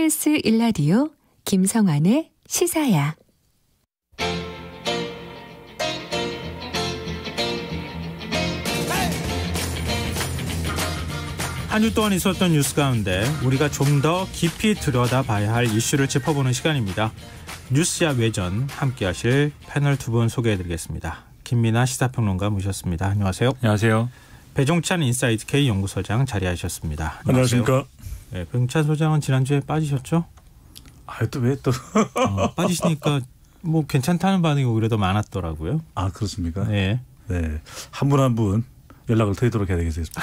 KBS 일라디오 김성환의 시사야. 한주 동안 있었던 뉴스 가운데 우리가 좀 더 깊이 들여다봐야 할 이슈를 짚어보는 시간입니다. 뉴스야 외전 함께하실 패널 두 분 소개해드리겠습니다. 김민아 시사평론가 모셨습니다. 안녕하세요. 안녕하세요. 배종찬 인사이트 K 연구소장 자리하셨습니다. 안녕하세요. 안녕하십니까. 네, 병찬 소장은 지난주에 빠지셨죠? 아또왜또 또. 어, 빠지시니까 뭐 괜찮다는 반응이 오히려 더 많았더라고요. 아 그렇습니까? 네. 네. 한 분 한 분 연락을 드리도록 해야 되겠습니다.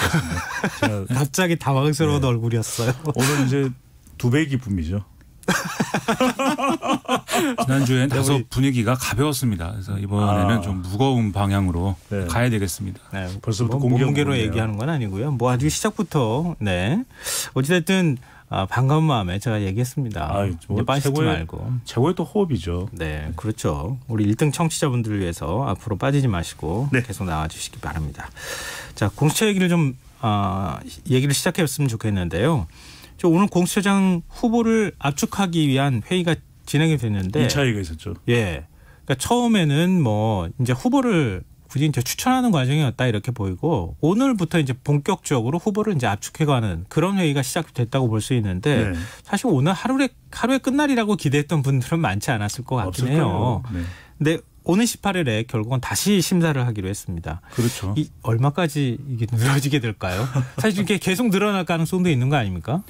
갑자기 당황스러운 네. 얼굴이었어요. 오늘 이제 두배 기쁨이죠. 지난주엔 네, 다소 우리... 분위기가 가벼웠습니다. 그래서 이번에는 아. 좀 무거운 방향으로 네. 가야 되겠습니다. 네, 벌써부터 뭐, 공개로 얘기하는 건 아니고요. 뭐 아주 시작부터 네 어찌됐든 아, 반가운 마음에 제가 얘기했습니다. 아, 뭐 빠지지 최고의, 말고. 최고의 또 호흡이죠. 네, 그렇죠. 우리 1등 청취자분들을 위해서 앞으로 빠지지 마시고 네. 계속 나와주시기 바랍니다. 자, 공수처 얘기를 좀 아, 얘기를 시작했으면 좋겠는데요. 오늘 공수처장 후보를 압축하기 위한 회의가 진행이 됐는데 2차 회의가 있었죠. 예. 그러니까 처음에는 뭐 이제 후보를 굳이 이제 추천하는 과정이었다 이렇게 보이고 오늘부터 이제 본격적으로 후보를 이제 압축해가는 그런 회의가 시작됐다고 볼 수 있는데 네. 사실 오늘 하루에 하루의 끝날이라고 기대했던 분들은 많지 않았을 것 같긴 해요. 네. 근데 오는 18일에 결국은 다시 심사를 하기로 했습니다. 그렇죠. 이 얼마까지 이게 늘어지게 될까요? 사실 이게 계속 늘어날 가능성도 있는 거 아닙니까?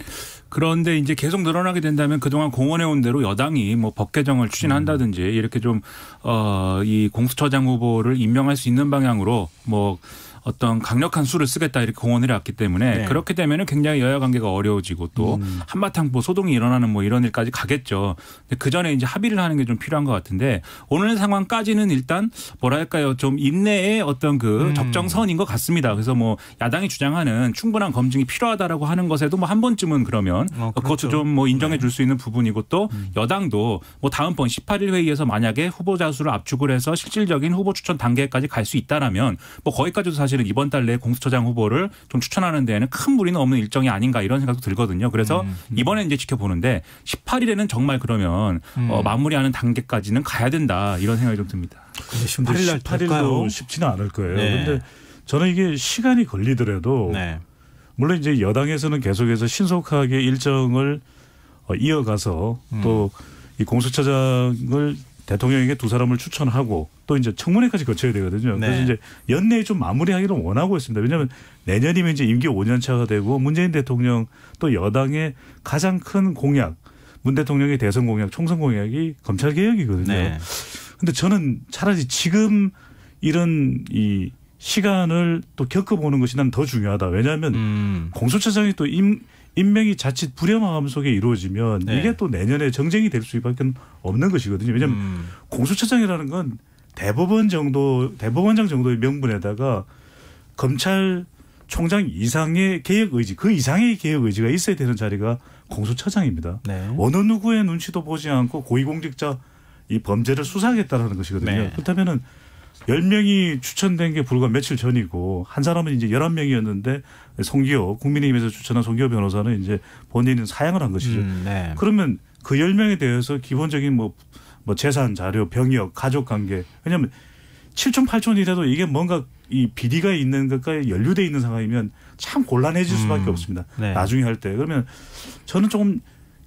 그런데 이제 계속 늘어나게 된다면 그동안 공언해온 대로 여당이 뭐 법 개정을 추진한다든지 음. 이렇게 좀, 어, 이 공수처장 후보를 임명할 수 있는 방향으로 뭐 어떤 강력한 수를 쓰겠다 이렇게 공언을 해왔기 때문에 네. 그렇게 되면은 굉장히 여야 관계가 어려워지고 또 음. 한바탕 뭐 소동이 일어나는 뭐 이런 일까지 가겠죠. 그 전에 이제 합의를 하는 게 좀 필요한 것 같은데 오늘 상황까지는 일단 뭐랄까요 좀 인내의 어떤 그 음. 적정선인 것 같습니다. 그래서 뭐 야당이 주장하는 충분한 검증이 필요하다라고 하는 것에도 뭐 한 번쯤은 그러면 어, 그렇죠. 그것도 좀뭐 인정해 줄수 네. 있는 부분이고 또 음. 여당도 뭐 다음번 18일 회의에서 만약에 후보자 수를 압축을 해서 실질적인 후보 추천 단계까지 갈 수 있다라면 뭐 거기까지도 사실 사실은 이번 달내에 공수처장 후보를 좀 추천하는 데에는 큰 무리는 없는 일정이 아닌가 이런 생각도 들거든요. 그래서 음. 음. 이번에 이제 지켜보는데 18일에는 정말 그러면 음. 어, 마무리하는 단계까지는 가야 된다 이런 생각이 좀 듭니다. 18일 18일도 쉽지는 않을 거예요. 네. 근데 저는 이게 시간이 걸리더라도 네. 물론 이제 여당에서는 계속해서 신속하게 일정을 어, 이어가서 음. 또이 공수처장을 대통령에게 두 사람을 추천하고 또 이제 청문회까지 거쳐야 되거든요. 네. 그래서 이제 연내에 좀 마무리하기를 원하고 있습니다. 왜냐하면 내년이면 이제 임기 5년 차가 되고 문재인 대통령 또 여당의 가장 큰 공약 문 대통령의 대선 공약, 총선 공약이 검찰 개혁이거든요. 네. 근데 저는 차라리 지금 이런 이 시간을 또 겪어보는 것이 난 더 중요하다. 왜냐하면 음. 공소처장이또 임, 인명이 자칫 불협화음 속에 이루어지면 네. 이게 또 내년에 정쟁이 될 수밖에 없는 것이거든요. 왜냐하면 음. 공수처장이라는 건 대법원 정도 대법원장 정도의 명분에다가 검찰 총장 이상의 개혁 의지, 그 이상의 개혁 의지가 있어야 되는 자리가 공수처장입니다. 네. 어느 누구의 눈치도 보지 않고 고위공직자 이 범죄를 수사하겠다라는 것이거든요. 네. 그렇다면은 열명이 추천된 게 불과 며칠 전이고 한 사람은 이제 열한 명이었는데 송기호 국민의힘에서 추천한 송기호 변호사는 이제 본인은 사양을 한 것이죠. 음, 네. 그러면 그 열명에 대해서 기본적인 뭐, 뭐 재산 자료, 병역, 가족 관계. 왜냐하면 칠천팔천이 돼도 이게 뭔가 이 비리가 있는 것과 연루돼 있는 상황이면 참 곤란해질 수밖에 음, 없습니다. 네. 나중에 할 때. 그러면 저는 조금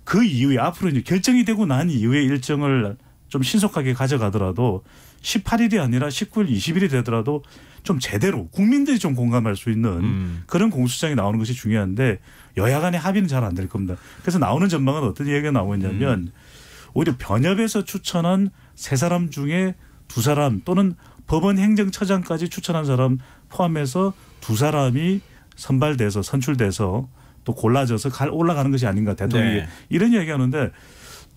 그 이후에 앞으로 이제 결정이 되고 난 이후에 일정을 좀 신속하게 가져가더라도 18일이 아니라 19일, 20일이 되더라도 좀 제대로 국민들이 좀 공감할 수 있는 음. 그런 공수장이 나오는 것이 중요한데 여야 간의 합의는 잘 안 될 겁니다. 그래서 나오는 전망은 어떤 얘기가 나오고 있냐면 음. 오히려 변협에서 추천한 세 사람 중에 두 사람 또는 법원 행정처장까지 추천한 사람 포함해서 두 사람이 선발돼서 선출돼서 또 골라져서 갈 올라가는 것이 아닌가 대통령이 네. 이런 이야기하는데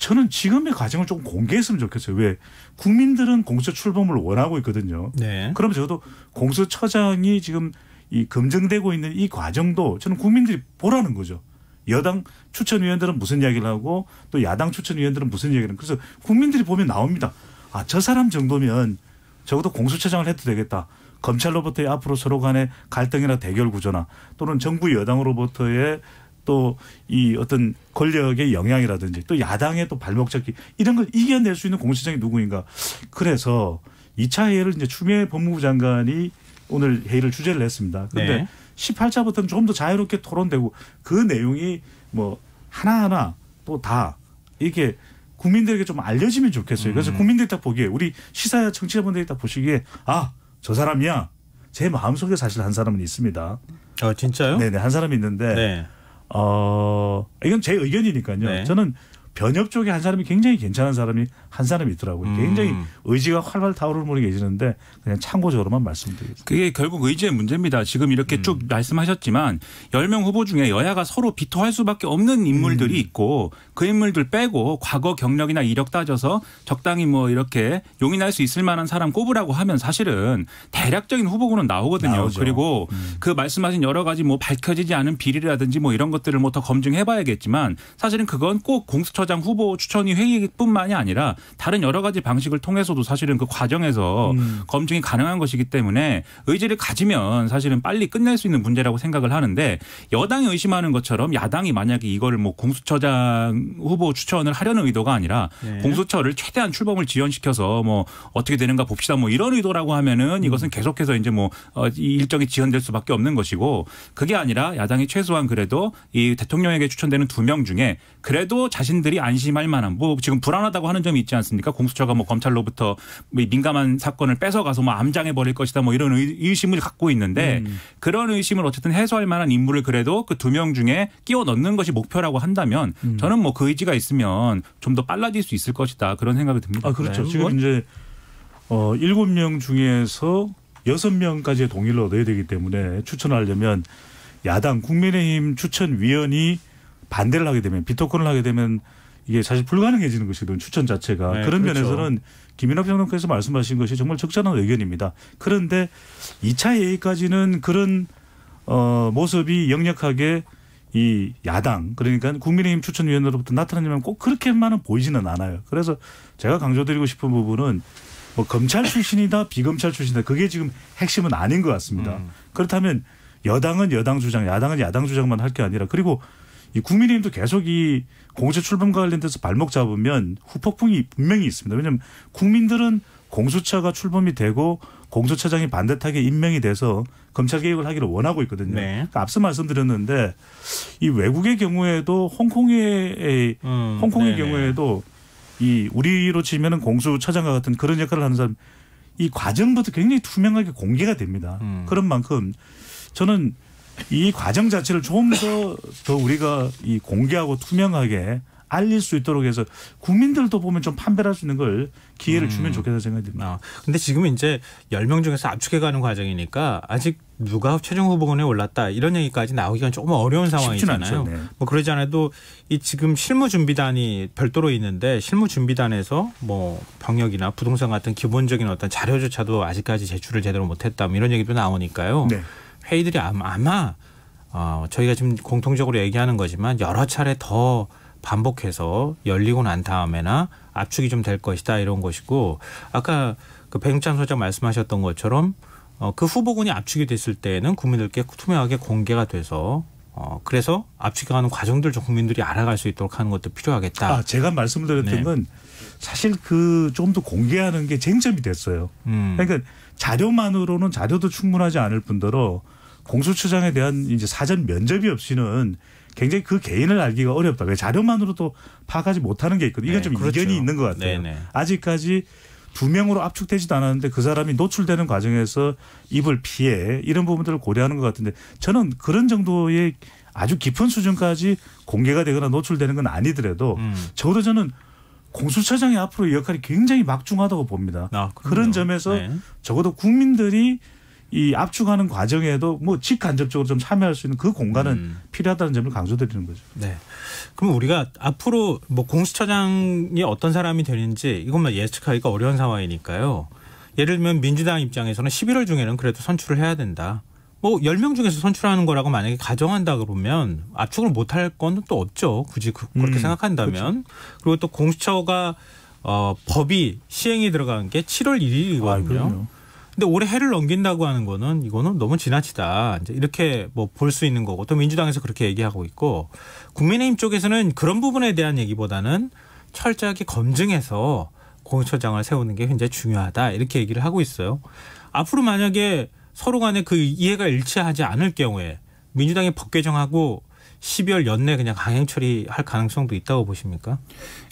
저는 지금의 과정을 조금 공개했으면 좋겠어요. 왜 국민들은 공수처 출범을 원하고 있거든요. 네. 그럼 저도 공수처장이 지금 이 검증되고 있는 이 과정도 저는 국민들이 보라는 거죠. 여당 추천위원들은 무슨 이야기를 하고 또 야당 추천위원들은 무슨 이야기를 하고 그래서 국민들이 보면 나옵니다. 아, 저 사람 정도면 적어도 공수처장을 해도 되겠다. 검찰로부터의 앞으로 서로 간의 갈등이나 대결 구조나 또는 정부 여당으로부터의 또이 어떤 권력의 영향이라든지 또 야당의 또 발목 잡기 이런 걸 이겨낼 수 있는 공시장이 누구인가. 그래서 2차 회의를 이제 추미애 법무부 장관이 오늘 회의를 주제를 했습니다. 그런데 네. 18차부터는 조금 더 자유롭게 토론되고 그 내용이 뭐 하나하나 또 다 이렇게 국민들에게 좀 알려지면 좋겠어요. 그래서 음. 국민들이 딱 보기에 우리 시사야 청취자분들이 딱 보시기에 아 저 사람이야 제 마음속에 사실 한 사람은 있습니다. 아 진짜요? 네네 한 사람이 있는데 네. 어 이건 제 의견이니까요. 네. 저는 변협 쪽에 한 사람이 굉장히 괜찮은 사람이 한 사람이 있더라고요. 음. 굉장히 의지가 활발 타오르는 분이 계시는데 그냥 참고적으로만 말씀드리겠습니다. 그게 결국 의지의 문제입니다. 지금 이렇게 음. 쭉 말씀하셨지만 열 명 후보 중에 여야가 서로 비토할 수밖에 없는 인물들이 음. 있고 그 인물들 빼고 과거 경력이나 이력 따져서 적당히 뭐 이렇게 용인할 수 있을 만한 사람 꼽으라고 하면 사실은 대략적인 후보군은 나오거든요. 나오죠. 그리고 음. 그 말씀하신 여러 가지 뭐 밝혀지지 않은 비리라든지 뭐 이런 것들을 뭐 더 검증해 봐야겠지만 사실은 그건 꼭 공수처 부처장 후보 추천위 회의뿐만이 아니라 다른 여러 가지 방식을 통해서도 사실은 그 과정에서 음. 검증이 가능한 것이기 때문에 의지를 가지면 사실은 빨리 끝낼 수 있는 문제라고 생각을 하는데 여당이 의심하는 것처럼 야당이 만약에 이걸 뭐 공수처장 후보 추천을 하려는 의도가 아니라 네. 공수처를 최대한 출범을 지연시켜서 뭐 어떻게 되는가 봅시다 뭐 이런 의도라고 하면은 음. 이것은 계속해서 이제 뭐 어, 일정이 지연될 수밖에 없는 것이고 그게 아니라 야당이 최소한 그래도 이 대통령에게 추천되는 두 명 중에 그래도 자신들이 국민들이 안심할 만한 뭐 지금 불안하다고 하는 점이 있지 않습니까? 공수처가 뭐 검찰로부터 뭐 민감한 사건을 뺏어가서 뭐 암장해 버릴 것이다 뭐 이런 의심을 갖고 있는데 음. 그런 의심을 어쨌든 해소할 만한 인물을 그래도 그 두 명 중에 끼워 넣는 것이 목표라고 한다면 음. 저는 뭐 그 의지가 있으면 좀 더 빨라질 수 있을 것이다 그런 생각이 듭니다. 아 그렇죠. 네. 지금 뭐? 이제 어 7명 중에서 6명까지의 동의를 얻어야 되기 때문에 추천하려면 야당 국민의힘 추천위원이 반대를 하게 되면 비토권을 하게 되면 이게 사실 불가능해지는 것이거든 추천 자체가 네, 그런 그렇죠. 면에서는 김인하 평론가께서 말씀하신 것이 정말 적절한 의견입니다. 그런데 2차 예의까지는 그런 어, 모습이 역력하게 이 야당 그러니까 국민의힘 추천위원으로부터 나타나냐면 꼭 그렇게만은 보이지는 않아요. 그래서 제가 강조드리고 싶은 부분은 뭐 검찰 출신이다 비검찰 출신이다 그게 지금 핵심은 아닌 것 같습니다. 음. 그렇다면 여당은 여당 주장, 야당은 야당 주장만 할 게 아니라 그리고 이 국민의힘도 계속 이 공수처 출범과 관련돼서 발목 잡으면 후폭풍이 분명히 있습니다. 왜냐하면 국민들은 공수처가 출범이 되고 공수처장이 반듯하게 임명이 돼서 검찰 개혁을 하기를 원하고 있거든요. 네. 그러니까 앞서 말씀드렸는데 이 외국의 경우에도 홍콩의 음, 홍콩의 네네. 경우에도 이 우리로 치면은 공수처장과 같은 그런 역할을 하는 사람 이 과정부터 굉장히 투명하게 공개가 됩니다. 음. 그런 만큼 저는 이 과정 자체를 좀금 더, 더 우리가 이 공개하고 투명하게 알릴 수 있도록 해서 국민들도 보면 좀 판별할 수 있는 걸 기회를 음. 주면 좋겠다 생각이 듭니다. 아, 근데 지금은 이제 열 명 중에서 압축해 가는 과정이니까 아직 누가 최종 후보군에 올랐다 이런 얘기까지 나오기가 조금 어려운 상황이잖아요. 네. 뭐 그러지 않아도 이 지금 실무 준비단이 별도로 있는데 실무 준비단에서 뭐 병역이나 부동산 같은 기본적인 어떤 자료조차도 아직까지 제출을 제대로 못했다 뭐 이런 얘기도 나오니까요. 네. 회의들이 아마 어, 저희가 지금 공통적으로 얘기하는 거지만 여러 차례 더 반복해서 열리고 난 다음에나 압축이 좀 될 것이다 이런 것이고 아까 그백용찬 소장 말씀하셨던 것처럼 어, 그 후보군이 압축이 됐을 때에는 국민들께 투명하게 공개가 돼서 어, 그래서 압축하는 과정들 좀 국민들이 알아갈 수 있도록 하는 것도 필요하겠다. 아, 제가 말씀드렸던 네. 건 사실 그 조금 더 공개하는 게 쟁점이 됐어요. 음. 그러니까 자료만으로는 자료도 충분하지 않을 뿐더러 공수처장에 대한 이제 사전 면접이 없이는 굉장히 그 개인을 알기가 어렵다. 왜 자료만으로도 파악하지 못하는 게 있거든요. 이건 네, 좀 그렇죠. 이견이 있는 것 같아요. 네네. 네. 아직까지 두 명으로 압축되지도 않았는데 그 사람이 노출되는 과정에서 입을 피해 이런 부분들을 고려하는 것 같은데 저는 그런 정도의 아주 깊은 수준까지 공개가 되거나 노출되는 건 아니더라도 음. 적어도 저는 공수처장의 앞으로 역할이 굉장히 막중하다고 봅니다. 아, 그런 점에서 네. 적어도 국민들이 이 압축하는 과정에도 뭐 직간접적으로 좀 참여할 수 있는 그 공간은 음. 필요하다는 점을 강조드리는 거죠. 네. 그럼 우리가 앞으로 뭐 공수처장이 어떤 사람이 되는지 이것만 뭐 예측하기가 어려운 상황이니까요. 예를 들면 민주당 입장에서는 11월 중에는 그래도 선출을 해야 된다. 뭐 10명 중에서 선출하는 거라고 만약에 가정한다 그러면 압축을 못 할 건 또 없죠. 굳이 그, 그렇게 음. 생각한다면. 그렇 그리고 또 공수처가 어, 법이 시행이 들어간 게 7월 1일이거든요. 아, 근데 올해 해를 넘긴다고 하는 거는 이거는 너무 지나치다. 이제 이렇게 뭐 볼 수 있는 거고 또 민주당에서 그렇게 얘기하고 있고 국민의힘 쪽에서는 그런 부분에 대한 얘기보다는 철저하게 검증해서 공처장을 수 세우는 게 굉장히 중요하다 이렇게 얘기를 하고 있어요. 앞으로 만약에 서로 간에 그 이해가 일치하지 않을 경우에 민주당이 법 개정하고 12월 연내 그냥 강행 처리할 가능성도 있다고 보십니까?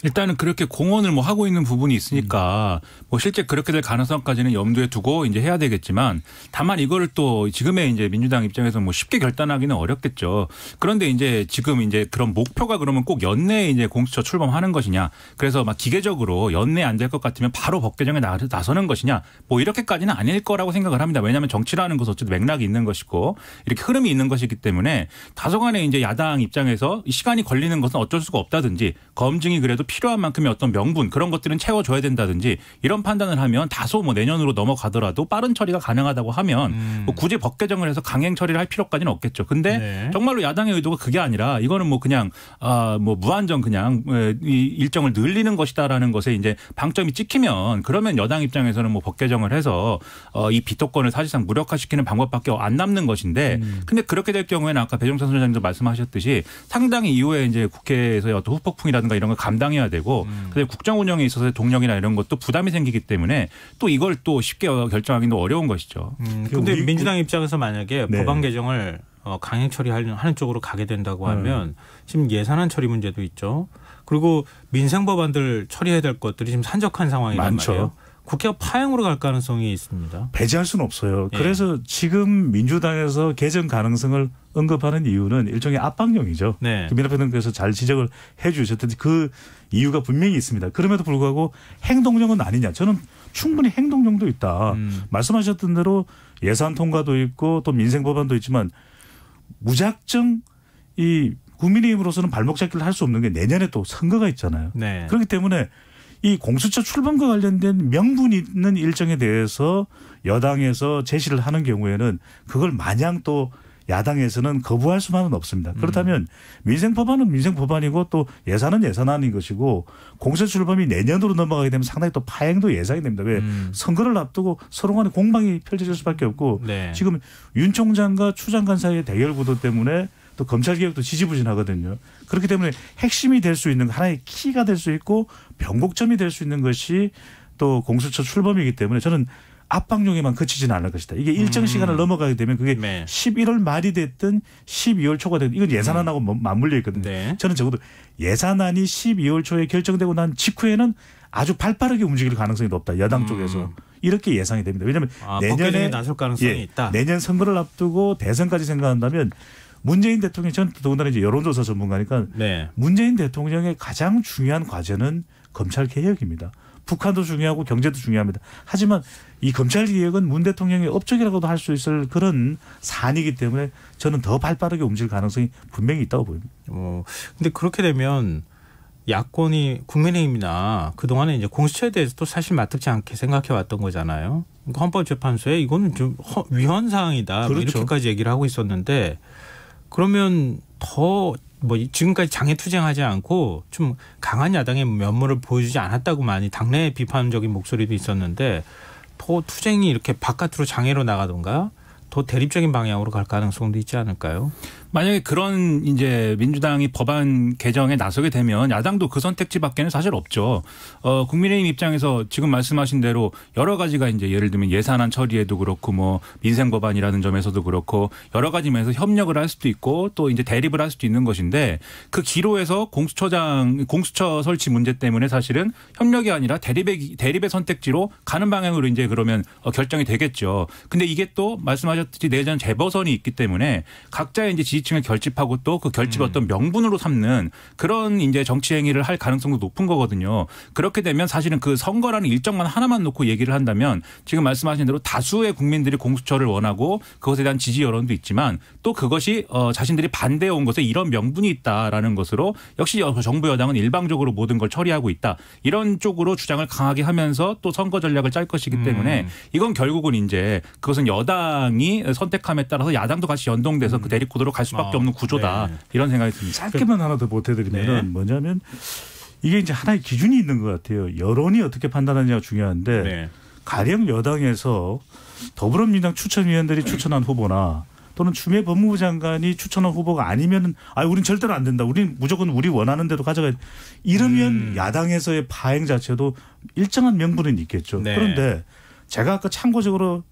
일단은 그렇게 공헌을 뭐 하고 있는 부분이 있으니까 음. 뭐 실제 그렇게 될 가능성까지는 염두에 두고 이제 해야 되겠지만 다만 이거를 또 지금의 이제 민주당 입장에서 뭐 쉽게 결단하기는 어렵겠죠. 그런데 이제 지금 이제 그런 목표가 그러면 꼭 연내에 이제 공수처 출범하는 것이냐 그래서 막 기계적으로 연내 안 될 것 같으면 바로 법 개정에 나서는 것이냐 뭐 이렇게까지는 아닐 거라고 생각을 합니다. 왜냐하면 정치라는 것은 어쨌든 맥락이 있는 것이고 이렇게 흐름이 있는 것이기 때문에 다소간에 이제 야당 야당 입장에서 시간이 걸리는 것은 어쩔 수가 없다든지 검증이 그래도 필요한 만큼의 어떤 명분 그런 것들은 채워줘야 된다든지 이런 판단을 하면 다소 뭐 내년으로 넘어가더라도 빠른 처리가 가능하다고 하면 음. 뭐 굳이 법 개정을 해서 강행 처리를 할 필요까지는 없겠죠. 근데 네. 정말로 야당의 의도가 그게 아니라 이거는 뭐 그냥 아 뭐 무한정 그냥 이 일정을 늘리는 것이다라는 것에 이제 방점이 찍히면 그러면 여당 입장에서는 뭐 법 개정을 해서 어, 이 비토권을 사실상 무력화시키는 방법밖에 안 남는 것인데 음. 근데 그렇게 될 경우에는 아까 배종찬 소장님도 말씀하셨 말씀하셨듯이 상당히 이후에 이제 국회에서의 어떤 후폭풍이라든가 이런 걸 감당해야 되고 음. 그다음에 국정 운영에 있어서의 동력이나 이런 것도 부담이 생기기 때문에 또 이걸 또 쉽게 어, 결정하기는 어려운 것이죠. 음. 근데 우리, 민주당 입장에서 만약에 네. 법안 개정을 어, 강행 처리하는 하는 쪽으로 가게 된다고 음. 하면 음. 지금 예산안 처리 문제도 있죠. 그리고 민생 법안들 처리해야 될 것들이 지금 산적한 상황이란 말이에요. 국회가 파행으로 갈 가능성이 있습니다. 배제할 수는 없어요. 예. 그래서 지금 민주당에서 개정 가능성을 언급하는 이유는 일종의 압박용이죠. 네. 민하평당께서 잘 지적을 해 주셨던데 그 이유가 분명히 있습니다. 그럼에도 불구하고 행동력은 아니냐. 저는 충분히 행동력도 있다. 음. 말씀하셨던 대로 예산 통과도 있고 또 민생 법안도 있지만 무작정 이 국민의힘으로서는 발목 잡기를 할 수 없는 게 내년에 또 선거가 있잖아요. 네. 그렇기 때문에 이 공수처 출범과 관련된 명분 있는 일정에 대해서 여당에서 제시를 하는 경우에는 그걸 마냥 또 야당에서는 거부할 수만은 없습니다. 음. 그렇다면 음. 민생 법안은 민생 법안이고 또 예산은 예산안인 것이고 공처 출범이 내년으로 넘어가게 되면 상당히 또 파행도 예상이 됩니다. 왜 음. 선거를 앞두고 서로 간에 공방이 펼쳐질 수밖에 없고 네. 지금 윤 총장과 추 장관 사이의 대결 구도 때문에 또 검찰 개혁도 지지부진하거든요. 그렇기 때문에 핵심이 될 수 있는 하나의 키가 될 수 있고 변곡점이 될 수 있는 것이 또 공수처 출범이기 때문에 저는 압박용에만 그치지는 않을 것이다. 이게 일정 음. 시간을 넘어가게 되면 그게 네. 11월 말이 됐든 12월 초가 됐든 이건 예산안하고 음. 맞물려 있거든요. 네. 저는 적어도 예산안이 12월 초에 결정되고 난 직후에는 아주 발빠르게 움직일 가능성이 높다. 여당 음. 쪽에서. 이렇게 예상이 됩니다. 왜냐하면 아, 내년에 나설 가능성이 예, 있다. 내년 선거를 앞두고 대선까지 생각한다면 문재인 대통령 이전 더군다나 이제 여론조사 전문가니까 네. 문재인 대통령의 가장 중요한 과제는 검찰 개혁입니다. 북한도 중요하고 경제도 중요합니다. 하지만 이 검찰 개혁은 문 대통령의 업적이라고도 할 수 있을 그런 사안이기 때문에 저는 더 발빠르게 움직일 가능성이 분명히 있다고 보입니다. 어, 근데 그렇게 되면 야권이 국민의힘이나 그동안에 이제 공수처에 대해서도 사실 맞뜩지 않게 생각해 왔던 거잖아요. 그러니까 헌법재판소에 이거는 좀 위헌 사항이다 뭐 그렇죠. 이렇게까지 얘기를 하고 있었는데 그러면 더 뭐 지금까지 장애 투쟁하지 않고 좀 강한 야당의 면모를 보여주지 않았다고 많이 당내 비판적인 목소리도 있었는데 더 투쟁이 이렇게 바깥으로 장애로 나가던가 더 대립적인 방향으로 갈 가능성도 있지 않을까요? 만약에 그런 이제 민주당이 법안 개정에 나서게 되면 야당도 그 선택지밖에는 사실 없죠. 어, 국민의힘 입장에서 지금 말씀하신 대로 여러 가지가 이제 예를 들면 예산안 처리에도 그렇고 뭐 민생 법안이라는 점에서도 그렇고 여러 가지 면에서 협력을 할 수도 있고 또 이제 대립을 할 수도 있는 것인데 그 기로에서 공수처장 공수처 설치 문제 때문에 사실은 협력이 아니라 대립의 대립의 선택지로 가는 방향으로 이제 그러면 어, 결정이 되겠죠. 근데 이게 또 말씀하셨듯이 내전 재보선이 있기 때문에 각자의 이제 지 지지층을 결집하고 또 그 결집을 음. 어떤 명분으로 삼는 그런 이제 정치 행위를 할 가능성도 높은 거거든요. 그렇게 되면 사실은 그 선거라는 일정만 하나만 놓고 얘기를 한다면 지금 말씀하신 대로 다수의 국민들이 공수처를 원하고 그것에 대한 지지 여론도 있지만 또 그것이 어 자신들이 반대해 온 것에 이런 명분이 있다라는 것으로 역시 정부 여당은 일방적으로 모든 걸 처리하고 있다. 이런 쪽으로 주장을 강하게 하면서 또 선거 전략을 짤 것이기 음. 때문에 음. 이건 결국은 이제 그것은 여당이 선택함에 따라서 야당도 같이 연동돼서 그 음. 그 대립구도로 갈수 수밖에 어. 없는 구조다 아, 네. 이런 생각이 듭니다. 짧게만 그- 하나 더보태드리면 네. 뭐냐면 이게 이제 하나의 기준이 있는 것 같아요. 여론이 어떻게 판단하느냐가 중요한데 네. 가령 여당에서 더불어민주당 추천위원들이 추천한 후보나 또는 추미애 법무부 장관이 추천한 후보가 아니면은 아 우린 절대로 안 된다. 우린 무조건 우리 원하는 대로 가져가 이러면 음. 야당에서의 파행 자체도 일정한 명분은 있겠죠. 네. 그런데 제가 아까 참고적으로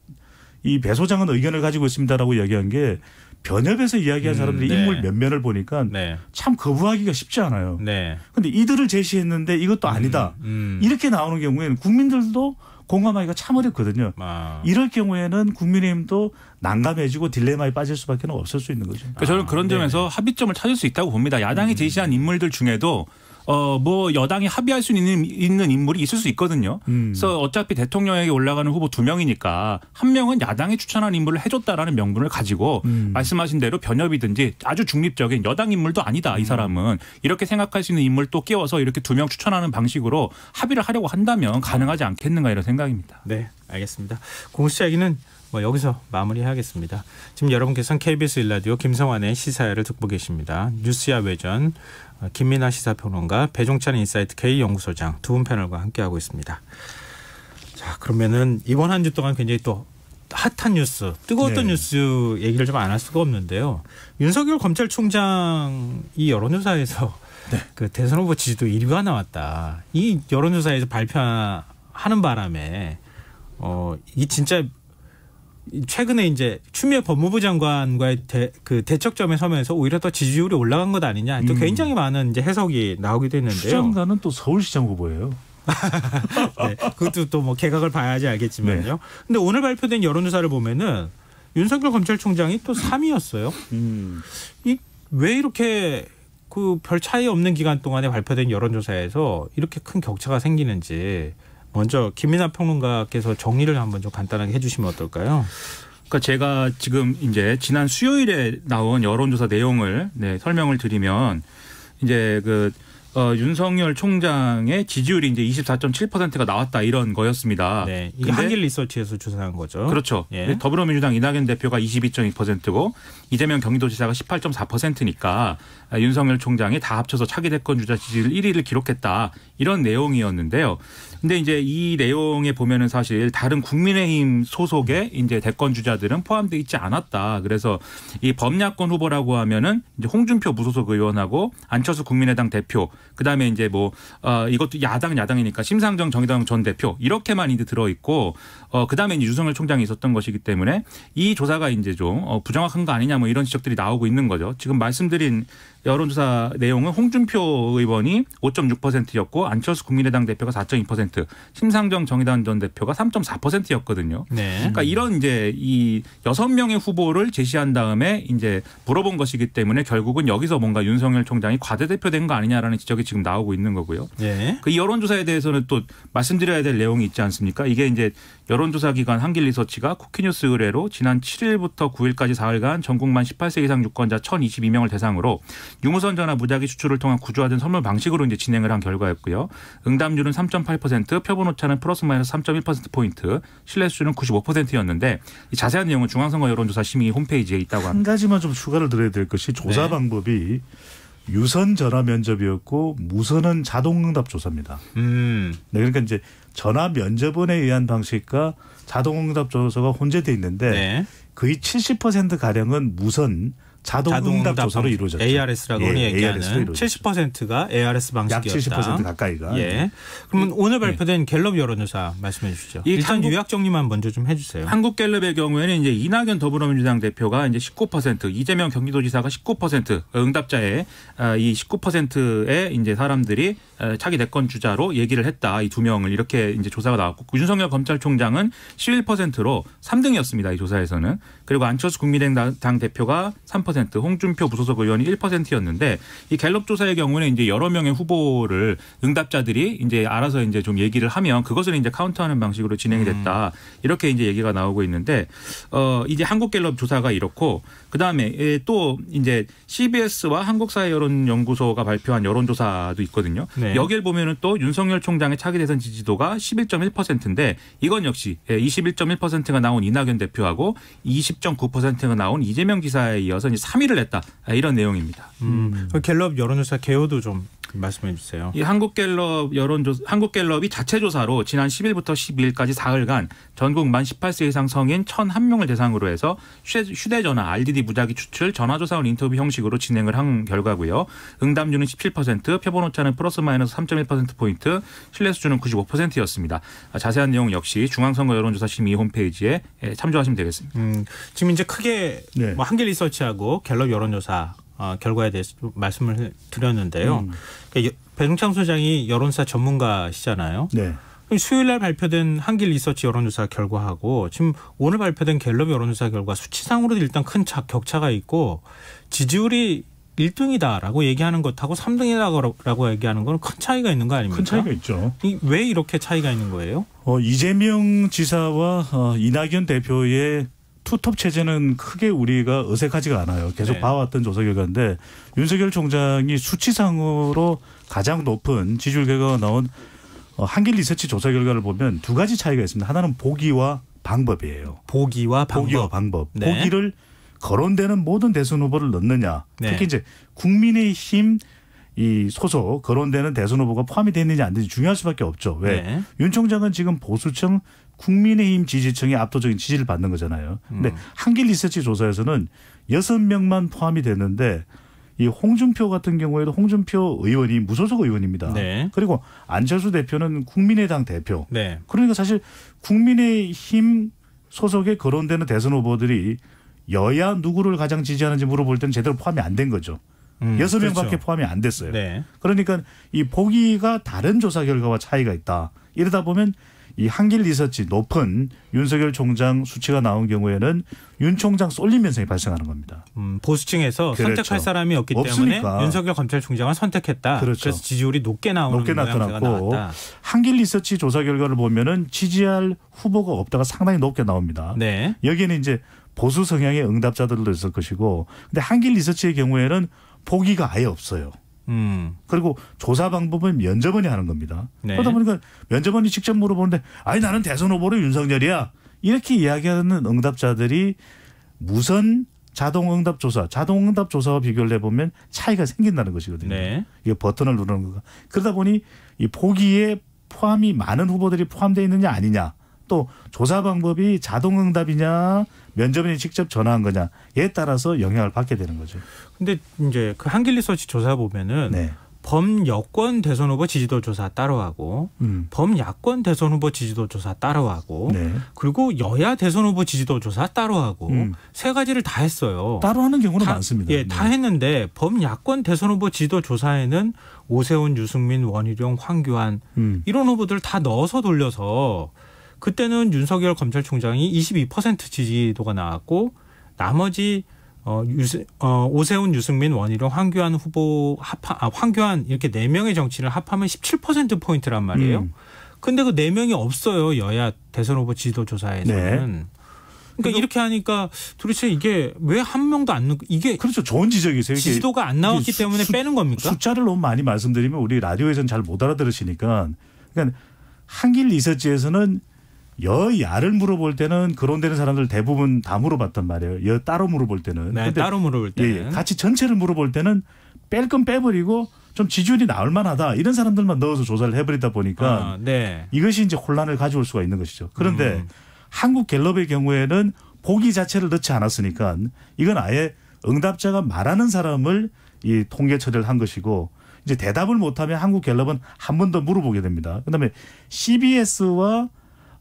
이배 소장은 의견을 가지고 있습니다라고 얘기한 게 변협에서 이야기한 음, 사람들이 음, 네. 인물 몇 면을 보니까 네. 참 거부하기가 쉽지 않아요. 네. 그런데 이들을 제시했는데 이것도 음, 아니다. 음, 음. 이렇게 나오는 경우에는 국민들도 공감하기가 참 어렵거든요. 아. 이럴 경우에는 국민의힘도 난감해지고 딜레마에 빠질 수밖에 없을 수 있는 거죠. 그러니까 저는 아, 그런 네. 점에서 합의점을 찾을 수 있다고 봅니다. 야당이 음. 제시한 인물들 중에도 어뭐 여당이 합의할 수 있는 있는 인물이 있을 수 있거든요. 음. 그래서 어차피 대통령에게 올라가는 후보 두 명이니까 한 명은 야당이 추천한 인물을 해줬다라는 명분을 가지고 음. 말씀하신 대로 변협이든지 아주 중립적인 여당 인물도 아니다 이 음. 사람은 이렇게 생각할 수 있는 인물 또 끼워서 이렇게 두 명 추천하는 방식으로 합의를 하려고 한다면 가능하지 않겠는가 이런 생각입니다. 네, 알겠습니다. 공수처 얘기는 뭐 여기서 마무리하겠습니다 지금 여러분께서는 KBS 일라디오 김성환의 시사회를 듣고 계십니다. 뉴스야 외전 아, 김민아 시사평론가, 배종찬 인사이트 K연구소장 두 분 패널과 함께하고 있습니다. 자, 그러면은 이번 한 주 동안 굉장히 또 핫한 뉴스, 뜨거웠던 네. 뉴스 얘기를 좀 안 할 수가 없는데요. 윤석열 검찰총장이 여론조사에서 네. 그 대선 후보 지지도 1위가 나왔다. 이 여론조사에서 발표하는 바람에 어, 이 진짜 최근에 이제 추미애 법무부 장관과의 대, 그 대척점에 서면서 오히려 더 지지율이 올라간 것 아니냐 또 음. 굉장히 많은 이제 해석이 나오기도 했는데요. 추장관은 또 서울시장 후보예요. 네, 그것도 또뭐 개각을 봐야지 알겠지만요. 네. 근데 오늘 발표된 여론조사를 보면은 윤석열 검찰총장이 또 3위였어요. 음. 이왜 이렇게 그 별 차이 없는 기간 동안에 발표된 여론조사에서 이렇게 큰 격차가 생기는지 먼저 김민아 평론가께서 정리를 한번 좀 간단하게 해주시면 어떨까요? 그러니까 제가 지금 이제 지난 수요일에 나온 여론조사 내용을 네, 설명을 드리면 이제 그 어, 윤석열 총장의 지지율이 이제 24.7%가 나왔다 이런 거였습니다. 네, 이게 한길 리서치에서 조사한 거죠. 그렇죠. 예. 더불어민주당 이낙연 대표가 22.2%고 이재명 경기도지사가 18.4%니까 아, 윤석열 총장이 다 합쳐서 차기 대권 주자 지지를 1위를 기록했다 이런 내용이었는데요. 근데 이제 이 내용에 보면은 사실 다른 국민의힘 소속의 이제 대권 주자들은 포함돼 있지 않았다. 그래서 이 범야권 후보라고 하면은 이제 홍준표 무소속 의원하고 안철수 국민의당 대표 그다음에 이제 뭐 어, 이것도 야당 야당이니까 심상정 정의당 전 대표 이렇게만 이제 들어 있고 어 그다음에 이제 유승열 총장이 있었던 것이기 때문에 이 조사가 이제 좀 어, 부정확한 거 아니냐 뭐 이런 지적들이 나오고 있는 거죠. 지금 말씀드린 여론조사 내용은 홍준표 의원이 5.6%였고 안철수 국민의당 대표가 4.2%, 심상정 정의당 전 대표가 3.4%였거든요. 네. 그러니까 이런 이제 이 여섯 명의 후보를 제시한 다음에 이제 물어본 것이기 때문에 결국은 여기서 뭔가 윤석열 총장이 과대대표된 거 아니냐라는 지적이 지금 나오고 있는 거고요. 네. 그 여론조사에 대해서는 또 말씀드려야 될 내용이 있지 않습니까? 이게 이제 여론조사 기관 한길리서치가 쿠키뉴스 의뢰로 지난 7일부터 9일까지 4일간 전국만 18세 이상 유권자 1,022명을 대상으로 유무선 전화 무작위 수출을 통한 구조화된 선물 방식으로 이제 진행을 한 결과였고요. 응답률은 3.8%, 표본 오차는 플러스 마이너스 3.1% 포인트, 신뢰 수준은 95%였는데 자세한 내용은 중앙선거 여론조사 심의 홈페이지에 있다고 합니다. 한 가지만 좀 추가를 드려야 될 것이 조사 네. 방법이 유선 전화 면접이었고 무선은 자동 응답 조사입니다. 음. 네, 그러니까 이제 전화 면접원에 의한 방식과 자동 응답 조사가 혼재돼 있는데 네. 거의 70% 가량은 무선 자동, 자동 응답, 응 조사로 이루어졌죠. ARS라고 예, 얘기하는 이루어졌죠. 70%가 ARS 방식이었다. 약 70% 가까이가. 예. 네. 그러면 오늘 예. 발표된 갤럽 여론조사 말씀해 주시죠. 일단 한국, 요약 정리만 먼저 좀 해주세요. 한국 갤럽의 경우에는 이제 이낙연 더불어민주당 대표가 이제 19% 이재명 경기도지사가 19% 응답자의 아, 이 19%의 이제 사람들이 아, 차기 대권 주자로 얘기를 했다 이 두 명을 이렇게 이제 조사가 나왔고 윤석열 검찰총장은 11%로 3등이었습니다 이 조사에서는 그리고 안철수 국민의당 대표가 3%, 홍준표 부소속 의원이 1%였는데 이 갤럽 조사의 경우는 이제 여러 명의 후보를 응답자들이 이제 알아서 이제 좀 얘기를 하면 그것을 이제 카운트하는 방식으로 진행이 음. 됐다. 음. 이렇게 이제 얘기가 나오고 있는데 어 이제 한국갤럽 조사가 이렇고 그다음에 또 이제 CBS와 한국사회여론연구소가 발표한 여론조사도 있거든요. 네. 여길 보면은 또 윤석열 총장의 차기 대선 지지도가 11.1%인데 이건 역시 21.1%가 나온 이낙연 대표하고 20 50.9%가 나온 이재명 기사에 이어서 이제 3위를 냈다 이런 내용입니다. 음. 갤럽 여론조사 개요도 좀 말씀해 주세요. 이 한국갤럽 여론조 한국갤럽이 자체 조사로 지난 10일부터 12일까지 사흘간 전국 만 18세 이상 성인 1,001명을 대상으로 해서 휴대전화 RDD 무작위 추출 전화조사원 인터뷰 형식으로 진행을 한 결과고요. 응답률은 17%, 표본 오차는 플러스 마이너스 3.1% 포인트, 신뢰 수준은 95%였습니다. 아, 자세한 내용 역시 중앙선거 여론조사 심의 홈페이지에 예, 참조하시면 되겠습니다. 음, 지금 이제 크게 네. 뭐 한길 리서치하고 갤럽 여론조사 아, 결과에 대해서 말씀을 드렸는데요. 음. 그러니까 배동창 소장이 여론사 전문가시잖아요. 네. 수요일 날 발표된 한길 리서치 여론조사 결과하고 지금 오늘 발표된 갤럽 여론조사 결과 수치상으로도 일단 큰 격차가 있고 지지율이 1등이다라고 얘기하는 것하고 3등이라고 얘기하는 건 큰 차이가 있는 거 아닙니까? 큰 차이가 있죠. 왜 이렇게 차이가 있는 거예요? 어, 이재명 지사와 어, 이낙연 대표의 투톱 체제는 크게 우리가 어색하지가 않아요. 계속 네. 봐왔던 조사 결과인데 윤석열 총장이 수치상으로 가장 높은 지지율 결과가 나온 어, 한길 리서치 조사 결과를 보면 두 가지 차이가 있습니다. 하나는 보기와 방법이에요. 보기와 방법. 보기와 방법. 네. 보기를 거론되는 모든 대선 후보를 넣느냐. 네. 특히 이제 국민의힘 이 소속 거론되는 대선 후보가 포함이 되어 있는지 안 되는지 중요할 수밖에 없죠. 왜? 네. 윤 총장은 지금 보수층 국민의힘 지지층이 압도적인 지지를 받는 거잖아요. 근데 음. 한길 리서치 조사에서는 여섯 명만 포함이 됐는데 이 홍준표 같은 경우에도 홍준표 의원이 무소속 의원입니다. 네. 그리고 안철수 대표는 국민의당 대표. 네. 그러니까 사실 국민의힘 소속에 거론되는 대선 후보들이 여야 누구를 가장 지지하는지 물어볼 때는 제대로 포함이 안 된 거죠. 음, 여섯 음, 명밖에 그렇죠. 포함이 안 됐어요. 네. 그러니까 이 보기가 다른 조사 결과와 차이가 있다. 이러다 보면 이 한길 리서치 높은 윤석열 총장 수치가 나온 경우에는 윤 총장 쏠림 현상이 발생하는 겁니다. 음, 보수층에서 그렇죠. 선택할 사람이 없기 없으니까. 때문에 윤석열 검찰총장을 선택했다. 그렇죠. 그래서 지지율이 높게 나오는 높게 나타났고 한길 리서치 조사 결과를 보면은 지지할 후보가 없다가 상당히 높게 나옵니다. 네. 여기는 이제 보수 성향의 응답자들도 있을 것이고 근데 한길 리서치의 경우에는 보기가 아예 없어요. 음. 그리고 조사 방법을 면접원이 하는 겁니다. 네. 그러다 보니까 면접원이 직접 물어보는데 아니 나는 대선 후보로 윤석열이야. 이렇게 이야기하는 응답자들이 무선 자동 응답 조사, 자동 응답 조사와 비교를 해보면 차이가 생긴다는 것이거든요. 네. 이게 버튼을 누르는 거가. 그러다 보니 이 포기에 포함이 많은 후보들이 포함되어 있느냐 아니냐 또 조사 방법이 자동 응답이냐 면접인이 직접 전화한 거냐에 따라서 영향을 받게 되는 거죠. 근데 이제 그 한길리서치 조사 보면은 네. 범여권 대선 후보 지지도 조사 따로 하고 음. 범야권 대선 후보 지지도 조사 따로 하고 네. 그리고 여야 대선 후보 지지도 조사 따로 하고 음. 세 가지를 다 했어요. 따로 하는 경우는 다, 많습니다. 예, 네. 다 했는데 범야권 대선 후보 지지도 조사에는 오세훈, 유승민, 원희룡, 황교안 음. 이런 후보들 다 넣어서 돌려서 그때는 윤석열 검찰총장이 22% 지지도가 나왔고 나머지 어, 유세, 어, 오세훈, 유승민, 원희룡, 황교안 후보 합하, 아, 황교안 이렇게 네 명의 정치를 합하면 17% 포인트란 말이에요. 음. 근데 그 네 명이 없어요 여야 대선 후보 지지도 조사에서는. 네. 그러니까 이렇게 하니까 도대체 이게 왜 한 명도 안 넣고 이게 그렇죠 좋은 지적이세요. 지지도가 안 나왔기 수, 때문에 빼는 겁니까? 숫자를 너무 많이 말씀드리면 우리 라디오에서는 잘 못 알아들으시니까 그러니까 한길 리서치에서는 여야를 물어볼 때는 그런 데는 사람들 대부분 다 물어봤단 말이에요. 여 따로 물어볼 때는. 네, 따로 물어볼 때. 예, 같이 전체를 물어볼 때는 뺄 건 빼버리고 좀 지지율이 나올 만하다 이런 사람들만 넣어서 조사를 해버리다 보니까 아, 네. 이것이 이제 혼란을 가져올 수가 있는 것이죠. 그런데 음. 한국 갤럽의 경우에는 보기 자체를 넣지 않았으니까 이건 아예 응답자가 말하는 사람을 이 통계 처리를 한 것이고 이제 대답을 못하면 한국 갤럽은 한 번 더 물어보게 됩니다. 그다음에 CBS와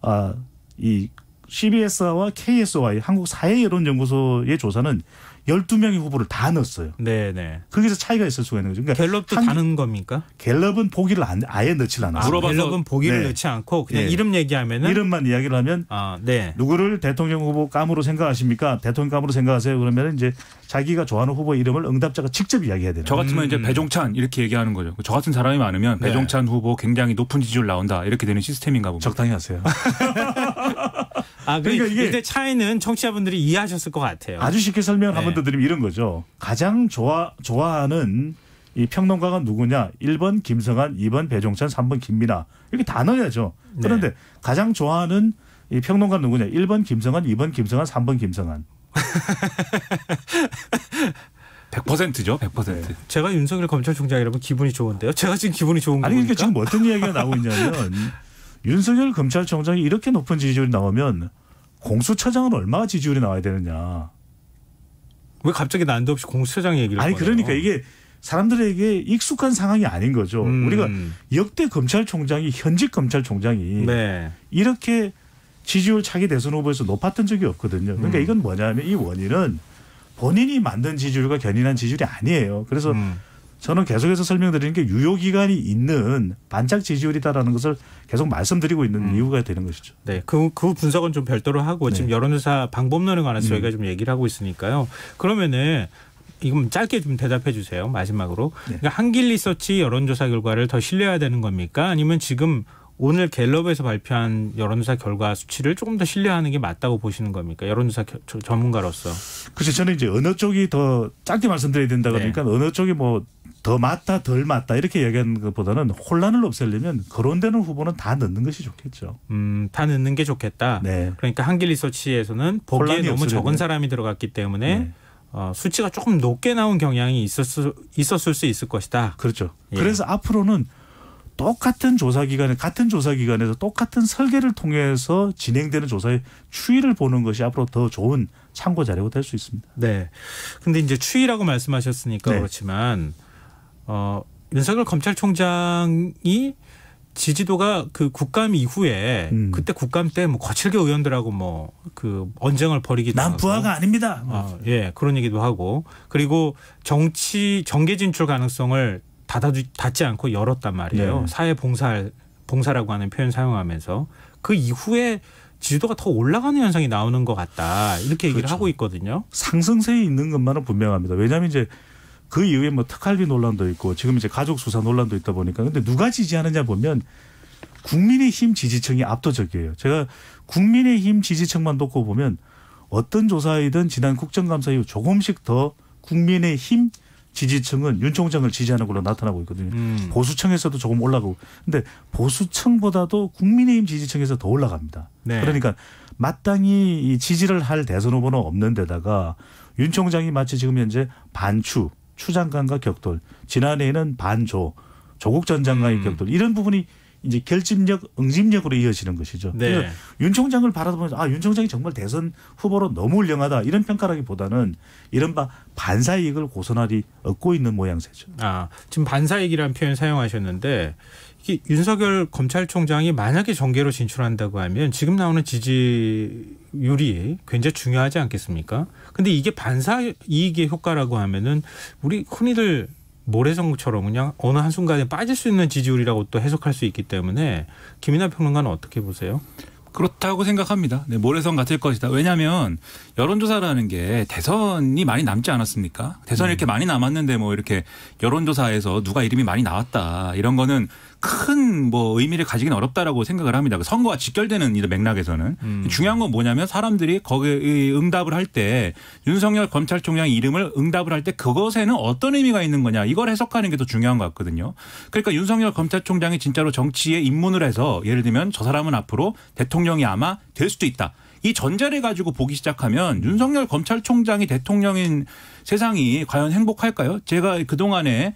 아, 이 CBS와 k s o 한국 사회 여론 연구소의 조사는 12명의 후보를 다 넣었어요. 네네. 네. 거기서 차이가 있을 수가 있는 거죠. 그러니까 갤럽도 한, 다넣 겁니까? 갤럽은 보기를 안, 아예 넣지 않았어요. 아, 갤럽은 보기를 네. 넣지 않고 그냥 네. 이름 얘기하면 이름만 이야기를 하면 아, 네. 누구를 대통령 후보 깜으로 생각하십니까? 대통령 깜으로 생각하세요. 그러면 이제 자기가 좋아하는 후보 이름을 응답자가 직접 이야기해야 돼요. 저 같으면 음. 이제 배종찬 이렇게 얘기하는 거죠. 저 같은 사람이 많으면 네. 배종찬 후보 굉장히 높은 지지율 나온다 이렇게 되는 시스템인가 봅니다. 적당히 하세요. 아, 그러니까, 그러니까 이게 근데 차이는 청취자분들이 이해하셨을 것 같아요. 아주 쉽게 설명 한번 네. 더 드리면 이런 거죠. 가장 좋아 좋아하는 이 평론가가 누구냐? 1번 김성한, 2번 배종찬, 3번 김민아. 이렇게 다 넣어야죠. 네. 그런데 네. 가장 좋아하는 이 평론가 누구냐? 1번 김성한, 2번 김성한, 3번 김성한. 100%죠, 100%. 네. 제가 윤석열 검찰총장이라면 기분이 좋은데요. 제가 지금 기분이 좋은 거예요. 아니 그러니까 지금 어떤 이야기가 나오고 있냐면 윤석열 검찰총장이 이렇게 높은 지지율이 나오면 공수처장은 얼마 나 지지율이 나와야 되느냐. 왜 갑자기 난데없이 공수처장 얘기를 아니 요 그러니까 이게 사람들에게 익숙한 상황이 아닌 거죠. 음. 우리가 역대 검찰총장이 현직 검찰총장이 네. 이렇게 지지율 차기 대선 후보에서 높았던 적이 없거든요. 그러니까 음. 이건 뭐냐면 이 원인은 본인이 만든 지지율과 견인한 지지율이 아니에요. 그래서 음. 저는 계속해서 설명드리는 게 유효 기간이 있는 반짝 지지율이다라는 것을 계속 말씀드리고 있는 음. 이유가 되는 것이죠. 네, 그, 그 분석은 좀 별도로 하고 네. 지금 여론조사 방법론에 관해서 음. 저희가 좀 얘기를 하고 있으니까요. 그러면은 이건 짧게 좀 대답해 주세요. 마지막으로. 네. 그러니까 한길 리서치 여론조사 결과를 더 신뢰해야 되는 겁니까? 아니면 지금 오늘 갤럽에서 발표한 여론조사 결과 수치를 조금 더 신뢰하는 게 맞다고 보시는 겁니까? 여론조사 겨, 저, 전문가로서. 글죠 저는 이제 어느 쪽이 더 짧게 말씀드려야 된다 네. 그러니까 네. 어느 쪽이 뭐 더 맞다 덜 맞다 이렇게 얘기하는 것보다는 혼란을 없애려면 거론되는 후보는 다 넣는 것이 좋겠죠. 음, 다 넣는 게 좋겠다. 네. 그러니까 한길 리서치에서는 보기에 너무 없으려면. 적은 사람이 들어갔기 때문에 네. 어, 수치가 조금 높게 나온 경향이 있었을, 있었을 수 있을 것이다. 그렇죠. 예. 그래서 앞으로는 똑같은 조사기관에 같은 조사기관에서 똑같은 설계를 통해서 진행되는 조사의 추이를 보는 것이 앞으로 더 좋은 참고 자료가 될 수 있습니다. 네. 근데 이제 추이라고 말씀하셨으니까 네. 그렇지만 어 윤석열 검찰총장이 지지도가 그 국감 이후에 음. 그때 국감 때뭐 거칠게 의원들하고 뭐 그 언쟁을 벌이기도 난 하고. 부하가 아닙니다. 어, 예, 그런 얘기도 하고 그리고 정치 정계 진출 가능성을 닫아 닫지 않고 열었단 말이에요. 네. 사회 봉사 봉사라고 하는 표현 사용하면서 그 이후에 지지도가 더 올라가는 현상이 나오는 것 같다 이렇게 얘기를 그렇죠. 하고 있거든요. 상승세에 있는 것만은 분명합니다. 왜냐하면 이제 그 이후에 뭐 특할비 논란도 있고 지금 이제 가족 수사 논란도 있다 보니까 근데 누가 지지하느냐 보면 국민의힘 지지층이 압도적이에요. 제가 국민의힘 지지층만 놓고 보면 어떤 조사이든 지난 국정감사 이후 조금씩 더 국민의힘 지지층은 윤 총장을 지지하는 걸로 나타나고 있거든요. 음. 보수층에서도 조금 올라가고. 근데 보수층보다도 국민의힘 지지층에서 더 올라갑니다. 네. 그러니까 마땅히 지지를 할 대선 후보는 없는 데다가 윤 총장이 마치 지금 현재 반추, 추 장관과 격돌, 지난해에는 반조, 조국 전 장관의 음. 격돌 이런 부분이 이제 결집력, 응집력으로 이어지는 것이죠. 네. 윤 총장을 바라보면서 아, 윤 총장이 정말 대선 후보로 너무 훌륭하다 이런 평가라기보다는 이른바 반사이익을 고스란히 얻고 있는 모양새죠. 아, 지금 반사이익이라는 표현 사용하셨는데 이게 윤석열 검찰총장이 만약에 정계로 진출한다고 하면 지금 나오는 지지율이 굉장히 중요하지 않겠습니까? 근데 이게 반사 이익의 효과라고 하면은 우리 흔히들 모래성처럼 그냥 어느 한순간에 빠질 수 있는 지지율이라고 또 해석할 수 있기 때문에 김이나 평론가는 어떻게 보세요? 그렇다고 생각합니다. 네, 모래성 같을 것이다. 왜냐하면 여론조사라는 게 대선이 많이 남지 않았습니까? 대선이 음. 이렇게 많이 남았는데 뭐 이렇게 여론조사에서 누가 이름이 많이 나왔다 이런 거는 큰뭐 의미를 가지긴 어렵다라고 생각을 합니다. 그 선거와 직결되는 이 맥락에서는 음. 중요한 건 뭐냐면 사람들이 거기에 응답을 할 때 윤석열 검찰총장 이름을 응답을 할 때 그것에는 어떤 의미가 있는 거냐 이걸 해석하는 게 더 중요한 것 같거든요. 그러니까 윤석열 검찰총장이 진짜로 정치에 입문을 해서 예를 들면 저 사람은 앞으로 대통령이 아마 될 수도 있다. 이 전제를 가지고 보기 시작하면 윤석열 검찰총장이 대통령인 세상이 과연 행복할까요? 제가 그동안에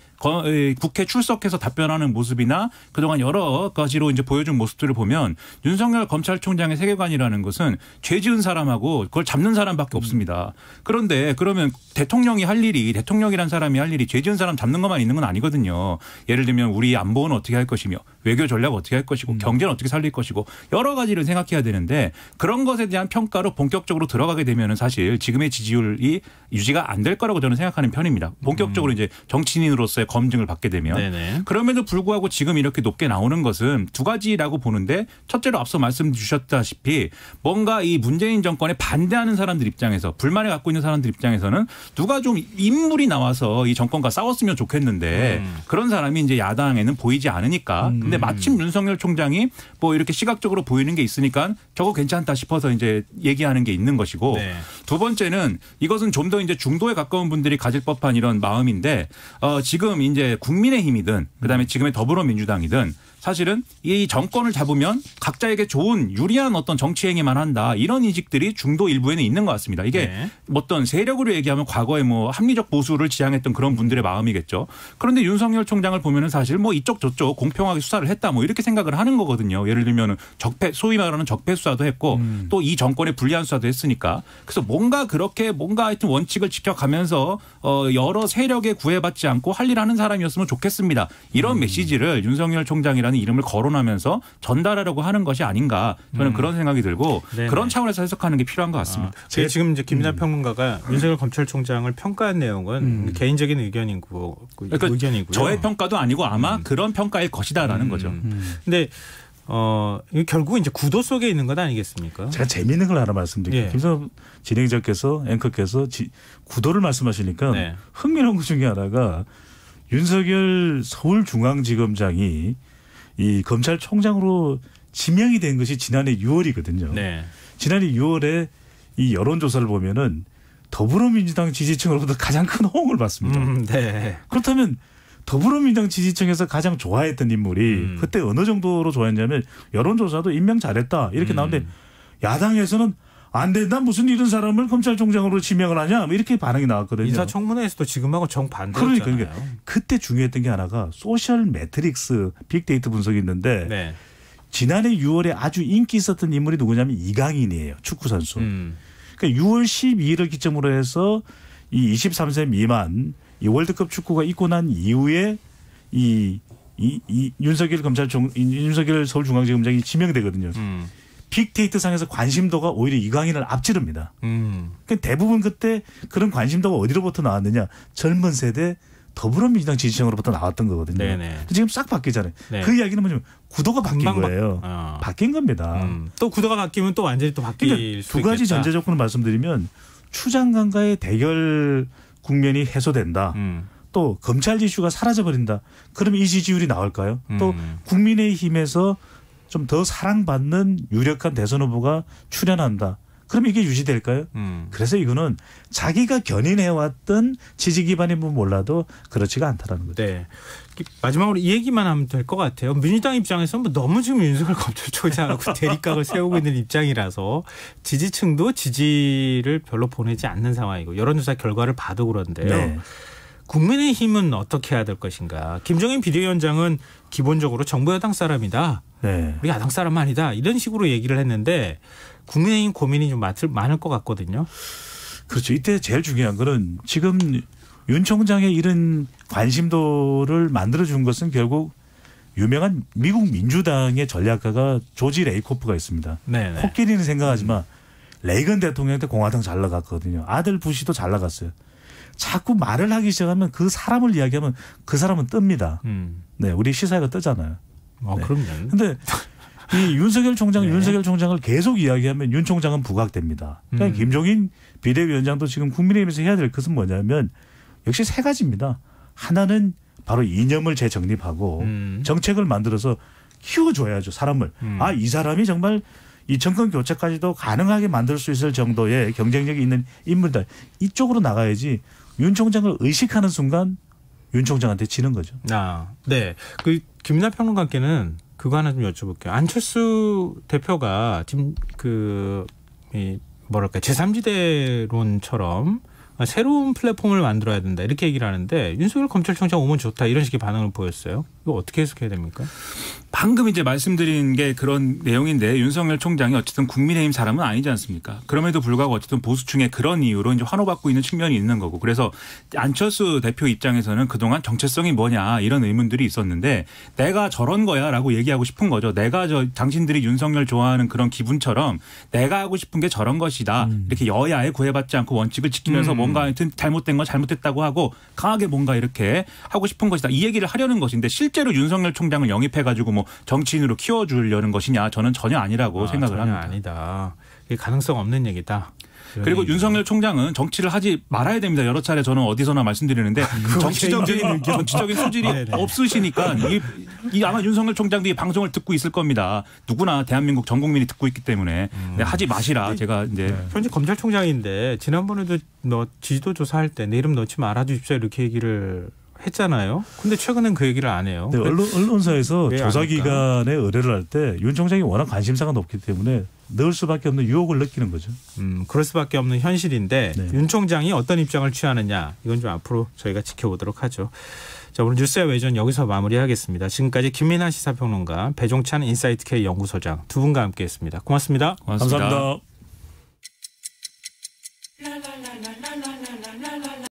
국회 출석해서 답변하는 모습이나 그동안 여러 가지로 이제 보여준 모습들을 보면 윤석열 검찰총장의 세계관이라는 것은 죄 지은 사람하고 그걸 잡는 사람밖에 음. 없습니다. 그런데 그러면 대통령이 할 일이 대통령이란 사람이 할 일이 죄 지은 사람 잡는 것만 있는 건 아니거든요. 예를 들면 우리 안보는 어떻게 할 것이며 외교 전략 어떻게 할 것이고 음. 경제는 어떻게 살릴 것이고 여러 가지를 생각해야 되는데 그런 것에 대한 평가로 본격적으로 들어가게 되면 사실 지금의 지지율이 유지가 안 될 것. 거라고 저는 생각하는 편입니다. 본격적으로 음. 이제 정치인으로서의 검증을 받게 되면 네네. 그럼에도 불구하고 지금 이렇게 높게 나오는 것은 두 가지라고 보는데 첫째로 앞서 말씀 주셨다시피 뭔가 이 문재인 정권에 반대하는 사람들 입장에서 불만을 갖고 있는 사람들 입장에서는 누가 좀 인물이 나와서 이 정권과 싸웠으면 좋겠는데 음. 그런 사람이 이제 야당에는 보이지 않으니까 음. 근데 마침 윤석열 총장이 뭐 이렇게 시각적으로 보이는 게 있으니까 저거 괜찮다 싶어서 이제 얘기하는 게 있는 것이고 네. 두 번째는 이것은 좀 더 이제 중도에 가 가까운 분들이 가질 법한 이런 마음인데 어, 지금 이제 국민의힘이든 그다음에 지금의 더불어민주당이든 사실은 이 정권을 잡으면 각자에게 좋은 유리한 어떤 정치 행위만 한다 이런 인식들이 중도 일부에는 있는 것 같습니다. 이게 네. 어떤 세력으로 얘기하면 과거에 뭐 합리적 보수를 지향했던 그런 분들의 마음이겠죠. 그런데 윤석열 총장을 보면은 사실 뭐 이쪽 저쪽 공평하게 수사를 했다 뭐 이렇게 생각을 하는 거거든요. 예를 들면 적폐 소위 말하는 적폐 수사도 했고 음. 또이 정권의 불리한 수사도 했으니까 그래서 뭔가 그렇게 뭔가 하여튼 원칙을 지켜가면서 어 여러 세력에 구애받지 않고 할 일 하는 사람이었으면 좋겠습니다. 이런 음. 메시지를 윤석열 총장이라는 정부라는 이름을 거론하면서 전달하려고 하는 것이 아닌가 저는 음. 그런 생각이 들고 네네. 그런 차원에서 해석하는 게 필요한 것 같습니다. 아, 제가 지금 이제 김민하 음. 평론가가 음. 윤석열 검찰총장을 평가한 내용은 음. 개인적인 의견이고 그 그러니까 의견이고요. 저의 평가도 아니고 아마 음. 그런 평가일 것이다라는 음. 거죠. 근데 어 결국 이제 구도 속에 있는 것 아니겠습니까? 제가 재미있는 걸 하나 말씀드릴게요. 예. 김선 진행자께서 앵커께서 지, 구도를 말씀하시니까 네. 흥미로운 것 중에 하나가 윤석열 서울중앙지검장이 이 검찰총장으로 지명이 된 것이 지난해 6월이거든요. 네. 지난해 6월에 이 여론조사를 보면은 더불어민주당 지지층으로부터 가장 큰 호응을 받습니다. 음, 네. 그렇다면 더불어민주당 지지층에서 가장 좋아했던 인물이 음. 그때 어느 정도로 좋아했냐면 여론조사도 임명 잘했다 이렇게 음. 나오는데 야당에서는 안 된다 무슨 이런 사람을 검찰총장으로 지명을 하냐 뭐 이렇게 반응이 나왔거든요. 인사청문회에서도 지금하고 정반대였잖아요. 그러니까, 그러니까 그때 중요했던 게 하나가 소셜 매트릭스 빅데이터 분석이 있는데 네. 지난해 6월에 아주 인기 있었던 인물이 누구냐면 이강인이에요. 축구 선수. 음. 그러니까 6월 12일을 기점으로 해서 이 23세 미만 이 월드컵 축구가 있고 난 이후에 이, 이, 이 윤석열 검찰총 윤석열 서울중앙지검장이 지명되거든요. 음. 빅데이터 상에서 관심도가 오히려 이강인을 앞지릅니다. 음. 그러니까 대부분 그때 그런 관심도가 어디로부터 나왔느냐? 젊은 세대 더불어민주당 지지층으로부터 나왔던 거거든요. 네네. 네. 지금 싹 바뀌잖아요. 네. 그 이야기는 뭐냐면 구도가 바뀐 거예요. 바... 아. 어. 바뀐 겁니다. 음. 또 구도가 바뀌면 또 완전히 또 바뀔 그러니까 두 가지 전제 조건을 말씀드리면 추장관과의 대결 국면이 해소된다. 음. 또 검찰 지슈가 사라져버린다. 그러면 이 지지율이 나올까요? 음. 또 국민의힘에서 좀더 사랑받는 유력한 대선 후보가 출연한다. 그럼 이게 유지될까요? 음. 그래서 이거는 자기가 견인해왔던 지지 기반이면 몰라도 그렇지가 않다라는 거죠. 네. 마지막으로 이 얘기만 하면 될 것 같아요. 민주당 입장에서는 뭐 너무 지금 윤석열 검찰총장하고 대립각을 세우고 있는 입장이라서 지지층도 지지를 별로 보내지 않는 상황이고 여론조사 결과를 봐도 그런데요. 네. 국민의힘은 어떻게 해야 될 것인가? 김정인 비대위원장은 기본적으로 정부 여당 사람이다. 네. 우리 야당 사람 아니다. 이런 식으로 얘기를 했는데 국민의힘 고민이 좀 많을 것 같거든요. 그렇죠. 이때 제일 중요한 거는 지금 윤 총장의 이런 관심도를 만들어준 것은 결국 유명한 미국 민주당의 전략가가 조지 레이코프가 있습니다. 네, 네. 코끼리는 생각하지 만 레이건 대통령 때 공화당 잘 나갔거든요. 아들 부시도 잘 나갔어요. 자꾸 말을 하기 시작하면 그 사람을 이야기하면 그 사람은 뜹니다. 음. 네, 우리 시사회가 뜨잖아요. 아, 네. 그럼요. 근데 이 윤석열 총장, 네. 윤석열 총장을 계속 이야기하면 윤 총장은 부각됩니다. 그러니까 음. 김종인 비대위원장도 지금 국민의힘에서 해야 될 것은 뭐냐면 역시 세 가지입니다. 하나는 바로 이념을 재정립하고 음. 정책을 만들어서 키워줘야죠 사람을. 음. 아이 사람이 정말 이 정권 교체까지도 가능하게 만들 수 있을 정도의 경쟁력이 있는 인물들 이쪽으로 나가야지 윤 총장을 의식하는 순간 윤 총장한테 지는 거죠. 아, 네. 그 김민하 평론가께는 그거 하나 좀 여쭤볼게요. 안철수 대표가 지금 그이 뭐랄까 제3지대론처럼 새로운 플랫폼을 만들어야 된다 이렇게 얘기를 하는데 윤석열 검찰총장 오면 좋다 이런 식의 반응을 보였어요. 이거 어떻게 해석해야 됩니까? 방금 이제 말씀드린 게 그런 내용인데 윤석열 총장이 어쨌든 국민의힘 사람은 아니지 않습니까? 그럼에도 불구하고 어쨌든 보수층에 그런 이유로 이제 환호받고 있는 측면이 있는 거고 그래서 안철수 대표 입장에서는 그동안 정체성이 뭐냐 이런 의문들이 있었는데 내가 저런 거야라고 얘기하고 싶은 거죠. 내가 저 당신들이 윤석열 좋아하는 그런 기분처럼 내가 하고 싶은 게 저런 것이다. 음. 이렇게 여야에 구애받지 않고 원칙을 지키면서 음. 뭔가 하여튼 잘못된 건 잘못됐다고 하고 강하게 뭔가 이렇게 하고 싶은 것이다. 이 얘기를 하려는 것인데 실 실제로 윤석열 총장을 영입해가지고 뭐 정치인으로 키워주려는 것이냐 저는 전혀 아니라고 아, 생각을 전혀 합니다. 아니다. 가능성 없는 얘기다. 그리고 윤석열 총장은 정치를 하지 말아야 됩니다. 여러 차례 저는 어디서나 말씀드리는데 정치적인 정치적인 소질이 아, 없으시니까 이, 이, 아마 윤석열 총장도 이 방송을 듣고 있을 겁니다. 누구나 대한민국 전 국민이 듣고 있기 때문에 음. 네, 하지 마시라 제가 이제 네. 현재 검찰총장인데 지난번에도 너 지지도 조사할 때 내 이름 넣지 말아 주십시오 이렇게 얘기를 했잖아요. 근데 최근엔 그 얘기를 안 해요. 네, 언론, 언론사에서 조사기관에 의뢰를 할 때 윤 총장이 워낙 관심사가 높기 때문에 넣을 수밖에 없는 유혹을 느끼는 거죠. 음, 그럴 수밖에 없는 현실인데 네. 윤 총장이 어떤 입장을 취하느냐 이건 좀 앞으로 저희가 지켜보도록 하죠. 자 오늘 뉴스의 외전 여기서 마무리하겠습니다. 지금까지 김민하 시사평론가 배종찬 인사이트K 연구소장 두 분과 함께했습니다. 고맙습니다. 고맙습니다. 감사합니다.